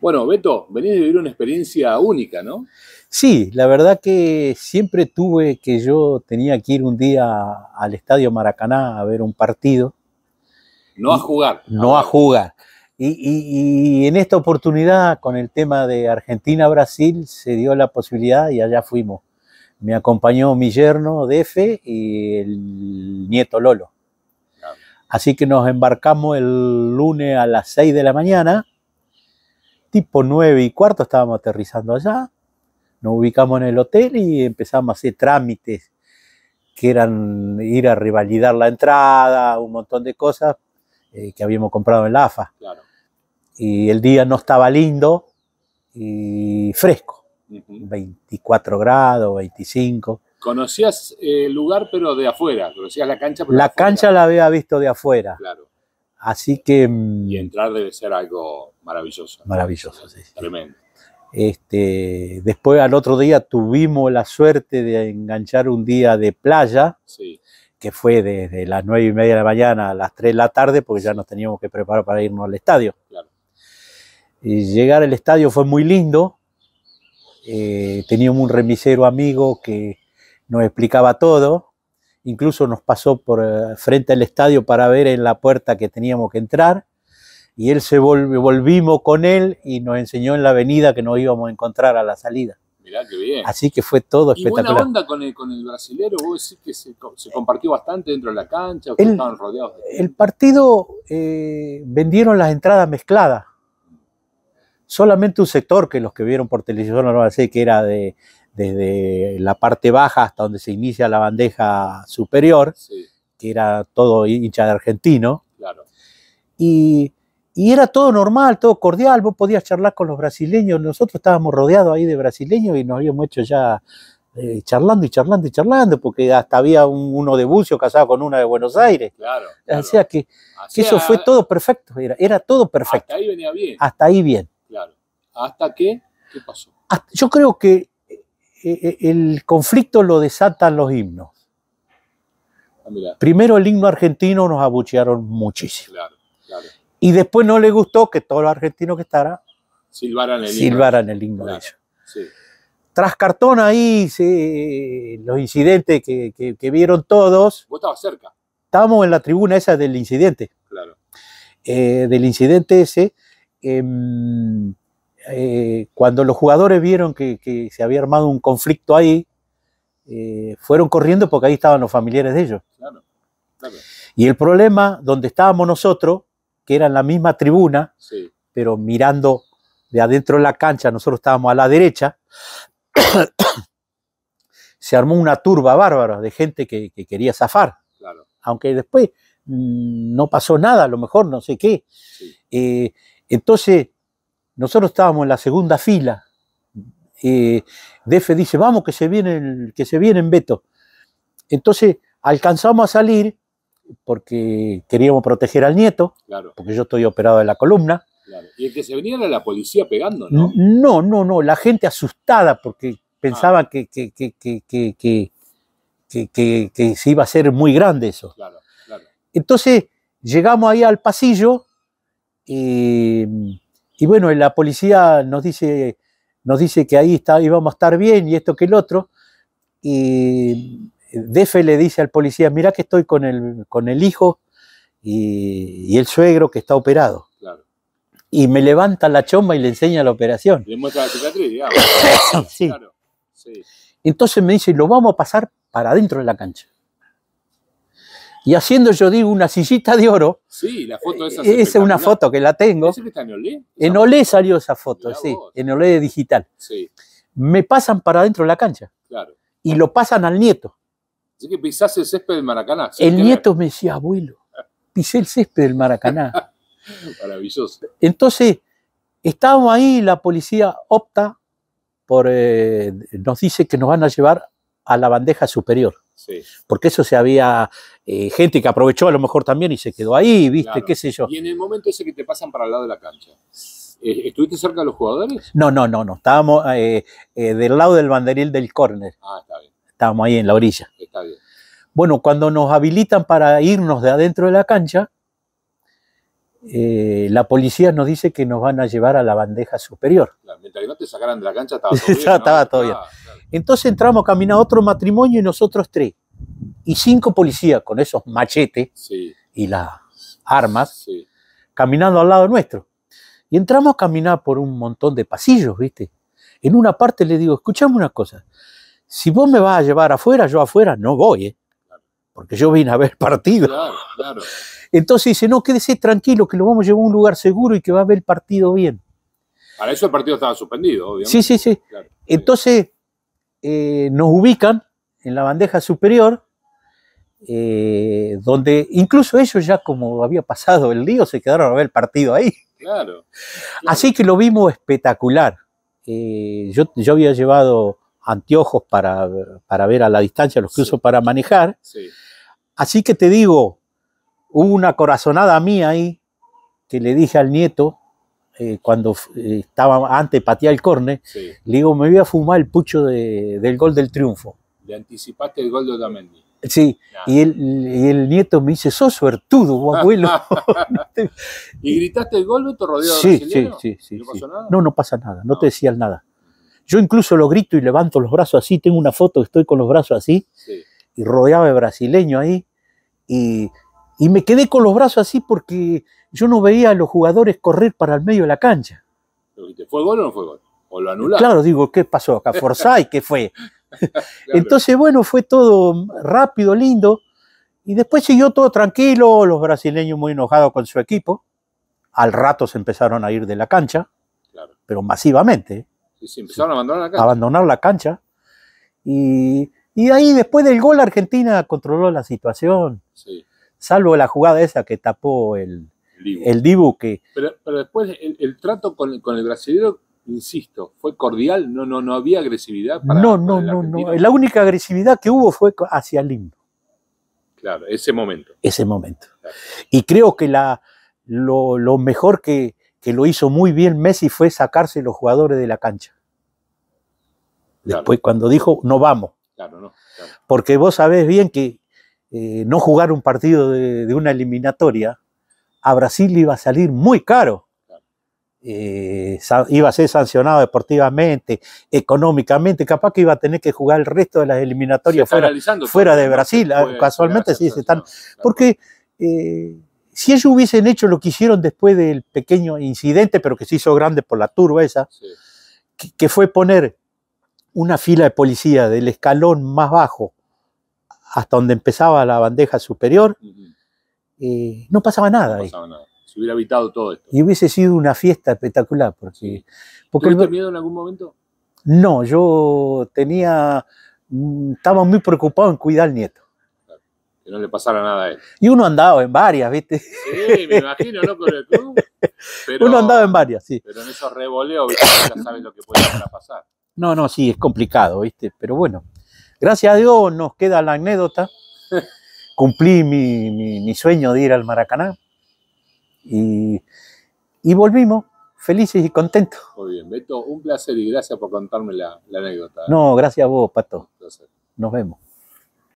Bueno, Beto, venís de vivir una experiencia única, ¿no? Sí, la verdad que siempre tuve que yo tenía que ir un día al Estadio Maracaná a ver un partido. No a jugar. No a, jugar. Y, y, en esta oportunidad, con el tema de Argentina-Brasil, se dio la posibilidad y allá fuimos. Me acompañó mi yerno, Defe, y el nieto Lolo. Así que nos embarcamos el lunes a las 6 de la mañana tipo 9 y cuarto estábamos aterrizando allá, nos ubicamos en el hotel y empezamos a hacer trámites que eran ir a revalidar la entrada, un montón de cosas eh, que habíamos comprado en la AFA. Y el día no estaba lindo y fresco, 24 grados, 25. Conocías el lugar pero de afuera, conocías la cancha. la cancha la había visto de afuera. Claro. Así que... Mm, y entrar debe ser algo maravilloso. Maravilloso, sí. Tremendo. Este, después al otro día tuvimos la suerte de enganchar un día de playa, que fue desde las nueve y media de la mañana a las 3 de la tarde, porque ya nos teníamos que preparar para irnos al estadio. Y llegar al estadio fue muy lindo. Eh, teníamos un remisero amigo que nos explicaba todo incluso nos pasó por eh, frente al estadio para ver en la puerta que teníamos que entrar, y él se volvimos con él y nos enseñó en la avenida que nos íbamos a encontrar a la salida. Mirá qué bien. Así que fue todo espectacular. ¿Y buena onda con el, con brasilero? ¿Vos decís que se, compartió bastante dentro de la cancha? el, partido eh, vendieron las entradas mezcladas. Solamente un sector que los que vieron por televisión no lo sé, que era de desde la parte baja hasta donde se inicia la bandeja superior, que era todo hincha de argentino. Claro. Y, y, era todo normal, todo cordial, vos podías charlar con los brasileños, nosotros estábamos rodeados ahí de brasileños y nos habíamos hecho ya eh, charlando y charlando y charlando, porque hasta había uno de Bucio casado con una de Buenos Aires. O sea que, eso fue todo perfecto, era, todo perfecto. Hasta ahí venía bien. Hasta ahí bien. Claro. ¿Hasta qué? ¿Qué pasó? yo creo que eh, eh, el conflicto lo desatan los himnos. Ah, Primero el himno argentino nos abuchearon muchísimo. Y después no le gustó que todos los argentinos que estaban silbaran el silbaran himno, el himno de ellos. Tras cartón ahí, los incidentes que, vieron todos. Vos estabas cerca. Estábamos en la tribuna esa del incidente. Claro. Eh, del incidente ese. Em, eh, cuando los jugadores vieron que, se había armado un conflicto ahí, eh, fueron corriendo porque ahí estaban los familiares de ellos. Y el problema, donde estábamos nosotros, que era en la misma tribuna, pero mirando de adentro de la cancha, nosotros estábamos a la derecha, se armó una turba bárbara de gente que, quería zafar. Aunque después mm, no pasó nada, a lo mejor no sé qué. Eh, entonces, nosotros estábamos en la segunda fila. Eh, Defe dice, vamos, que se viene, que se viene en Beto. Entonces alcanzamos a salir porque queríamos proteger al nieto, porque yo estoy operado de la columna. Y el que se venía era la policía pegando, ¿no? No, no, no, la gente asustada porque pensaba ah. que, que, se iba a hacer muy grande eso. Entonces llegamos ahí al pasillo y y bueno, la policía nos dice, nos dice que ahí está, íbamos a estar bien y esto que el otro. Y Defe le dice al policía, mira que estoy con el, con el hijo y, el suegro que está operado. Y me levanta la chomba y le enseña la operación. Le muestra la cicatriz, digamos. sí. Entonces me dice, lo vamos a pasar para adentro de la cancha y haciendo, yo digo, una sillita de oro. Sí, la foto esa. Eh, es es una foto que la tengo. en Olé? salió esa foto, sí, en Olé digital. Sí. Me pasan para adentro de la cancha. Claro. Y lo pasan al nieto. Así que pisaste el césped del Maracaná. El nieto me decía, abuelo, pisé el césped del Maracaná. Maravilloso. Entonces, estábamos ahí, la policía opta por, eh, nos dice que nos van a llevar a la bandeja superior. Porque eso se había eh, gente que aprovechó a lo mejor también y se quedó ahí, ¿viste? ¿Qué sé yo? Y en el momento ese que te pasan para el lado de la cancha. Eh, ¿Estuviste cerca de los jugadores? No, no, no, no. Estábamos eh, del lado del banderil del córner. Ah, está bien. Estábamos ahí en la orilla. Está bien. Bueno, cuando nos habilitan para irnos de adentro de la cancha, eh, la policía nos dice que nos van a llevar a la bandeja superior. mientras que no te sacaran de la cancha estaba todo bien. estaba todo bien. Entonces entramos, caminar otro matrimonio y nosotros tres. Y cinco policías con esos machetes y las armas caminando al lado nuestro. Y entramos a caminar por un montón de pasillos, ¿viste? En una parte le digo, escuchame una cosa, si vos me vas a llevar afuera, yo afuera no voy, ¿eh? porque yo vine a ver partido. Claro, claro. Entonces dice, no, quédese tranquilo, que lo vamos a llevar a un lugar seguro y que va a ver el partido bien. Para eso el partido estaba suspendido, obviamente. Sí, sí, sí. Entonces eh, nos ubican en la bandeja superior, eh, donde incluso ellos ya como había pasado el lío, se quedaron a ver el partido ahí. Claro. Así que lo vimos espectacular. Eh, yo, había llevado anteojos para, ver a la distancia los que uso para manejar. Sí. Así que te digo, hubo una corazonada mía ahí que le dije al nieto, eh, cuando eh, estaba antes patía el corne, le digo, me voy a fumar el pucho del gol del triunfo. Le anticipaste el gol de Otamendi. Sí, y, el, nieto me dice, sos suertudo, abuelo. ¿Y gritaste el gol, te rodeó sí, sí, sí, sí, ¿No No, no pasa nada, no, te ah. decían nada. Yo incluso lo grito y levanto los brazos así, tengo una foto, estoy con los brazos así. Sí y rodeaba de brasileño ahí, y, me quedé con los brazos así porque yo no veía a los jugadores correr para el medio de la cancha. ¿Fue gol o no fue gol? ¿O lo anularon? Claro, digo, ¿qué pasó acá? ¿Forzai? ¿Qué fue? Entonces, bueno, fue todo rápido, lindo. Y después siguió todo tranquilo, los brasileños muy enojados con su equipo. Al rato se empezaron a ir de la cancha, pero masivamente. Sí, sí, empezaron a abandonar la cancha. Abandonar la cancha. Y y ahí después del gol Argentina controló la situación. Salvo la jugada esa que tapó el, el, Dibu. Pero, después el, trato con, el brasileño, insisto, fue cordial, no, no, no había agresividad. no, no, no, no. La única agresividad que hubo fue hacia el Claro, ese momento. Ese momento. Y creo que la, lo, mejor que, lo hizo muy bien Messi fue sacarse los jugadores de la cancha. Después, cuando dijo, no vamos. Porque vos sabés bien que eh, no jugar un partido de, una eliminatoria a Brasil iba a salir muy caro. Eh, iba a ser sancionado deportivamente, económicamente, capaz que iba a tener que jugar el resto de las eliminatorias fuera, de Brasil, ah, casualmente sí, están... Porque eh, si ellos hubiesen hecho lo que hicieron después del pequeño incidente, pero que se hizo grande por la turba esa, que, fue poner una fila de policía del escalón más bajo hasta donde empezaba la bandeja superior, eh, no pasaba nada. No pasaba nada. Se hubiera evitado todo esto. Y hubiese sido una fiesta espectacular. Porque, porque miedo en algún momento? No, yo tenía. Mm, estaba muy preocupado en cuidar al nieto. que no le pasara nada a él. Y uno andaba en varias, ¿viste? Sí, me imagino, ¿no? Pero, uno andaba en varias, sí. Pero en esos revoleos, ya sabes lo que puede pasar. No, no, sí, es complicado, ¿viste? Pero bueno, gracias a Dios nos queda la anécdota. Cumplí mi, sueño de ir al Maracaná y, volvimos felices y contentos. Muy bien, Beto, un placer y gracias por contarme la, anécdota. ¿eh? No, gracias a vos, Pato. Nos vemos.